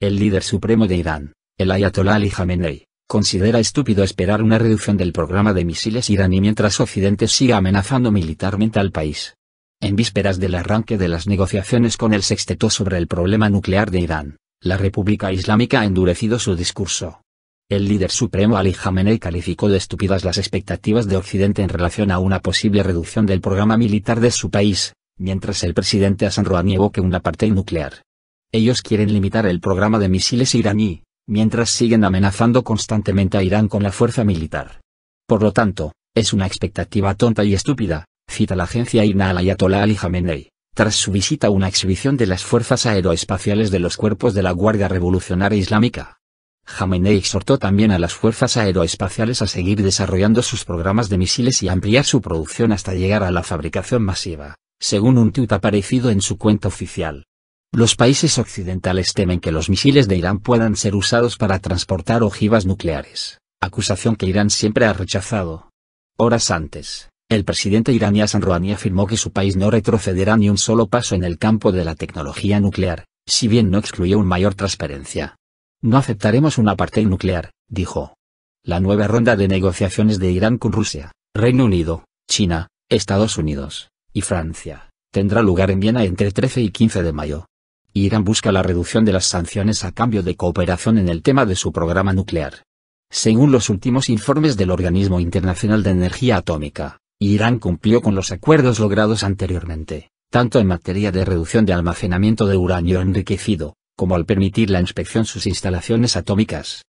El líder supremo de Irán, el ayatolá Ali Khamenei, considera estúpido esperar una reducción del programa de misiles iraní mientras Occidente siga amenazando militarmente al país. En vísperas del arranque de las negociaciones con el sexteto sobre el problema nuclear de Irán, la República Islámica ha endurecido su discurso. El líder supremo Ali Khamenei calificó de estúpidas las expectativas de Occidente en relación a una posible reducción del programa militar de su país, mientras el presidente Hassan Rouhani que una parte nuclear. Ellos quieren limitar el programa de misiles iraní, mientras siguen amenazando constantemente a Irán con la fuerza militar. Por lo tanto, es una expectativa tonta y estúpida, cita la agencia IRNA al Ayatollah Ali Khamenei, tras su visita a una exhibición de las fuerzas aeroespaciales de los cuerpos de la Guardia Revolucionaria Islámica. Jamenei exhortó también a las fuerzas aeroespaciales a seguir desarrollando sus programas de misiles y ampliar su producción hasta llegar a la fabricación masiva, según un tuit aparecido en su cuenta oficial. Los países occidentales temen que los misiles de Irán puedan ser usados para transportar ojivas nucleares, acusación que Irán siempre ha rechazado. Horas antes, el presidente iraní Hassan Rouhani afirmó que su país no retrocederá ni un solo paso en el campo de la tecnología nuclear, si bien no excluyó una mayor transparencia. No aceptaremos una parte nuclear, dijo. La nueva ronda de negociaciones de Irán con Rusia, Reino Unido, China, Estados Unidos y Francia tendrá lugar en Viena entre 13 y 15 de mayo. Irán busca la reducción de las sanciones a cambio de cooperación en el tema de su programa nuclear. Según los últimos informes del Organismo Internacional de Energía Atómica, Irán cumplió con los acuerdos logrados anteriormente, tanto en materia de reducción de almacenamiento de uranio enriquecido, como al permitir la inspección sus instalaciones atómicas,